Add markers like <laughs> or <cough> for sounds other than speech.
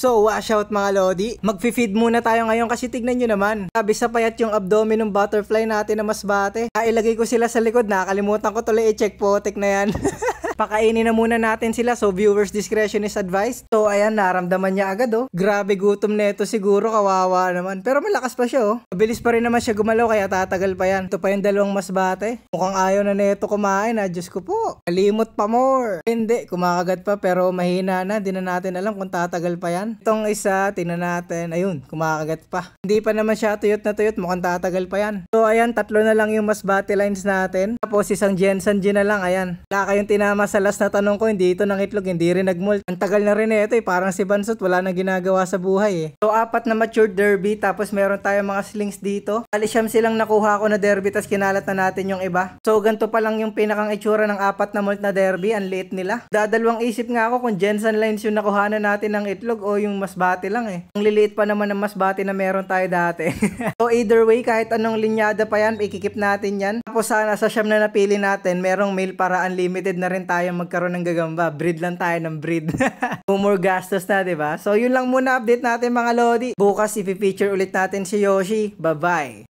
So, wash out mga lodi. Magfi-feed muna tayo ngayon kasi tignan nyo naman. Sabi sa payat yung abdomen ng butterfly natin na mas bate. Ah, ilagay ko sila sa likod. Nakalimutan ko tuloy i-check po. Tek na yan. <laughs> Pakainin na muna natin sila so viewers discretion is advised. So ayan, naramdaman niya agad oh. Grabe gutom nito siguro, kawawa naman. Pero malakas pa siya oh. Mabilis pa rin naman siya gumalaw kaya tatagal pa yan. Ito pa yung dalawang mas bate. Mukhang ayaw na nito kumain ha, ah. Diyos ko po. Kalimot pa more. Hindi, kumakagat pa pero mahina na. Di na natin alam kung tatagal pa yan. Itong isa, tinan natin. Ayun, kumakagat pa. Hindi pa naman siya tuyot na tuyot. Mukhang tatagal pa yan. So ayan, tatlo na lang yung mas bate lines natin. Tapos isang Jensen G na lang. Ayan. Wala kayong tinamas sa last na tanong ko, hindi ito ng itlog, hindi rin nagmult. Ang tagal na rin eh, ito eh, parang si Bansot, wala nang ginagawa sa buhay eh. So, apat na mature derby, tapos meron tayong mga slings dito. Alisyam silang nakuha ko na derby, tapos kinalat na natin yung iba. So, ganito pa lang yung pinakang itsura ng apat na malt na derby, ang liit nila. Dadalawang isip nga ako kung Jensen Lines yung nakuhanan natin ng itlog o yung mas bati lang eh. Ang liliit pa naman ng mas bati na meron tayo dati. <laughs> so, either way, kahit anong linyada pa yan, ikikip natin yan. Tapos sana sa siyam na napili natin, merong mail para unlimited na rin tayo magkaroon ng gagamba. Breed lang tayo ng breed. <laughs> no more gastos na, 'di ba? So yun lang muna update natin mga lodi. Bukas i-feature ulit natin si Yoshi. Bye-bye.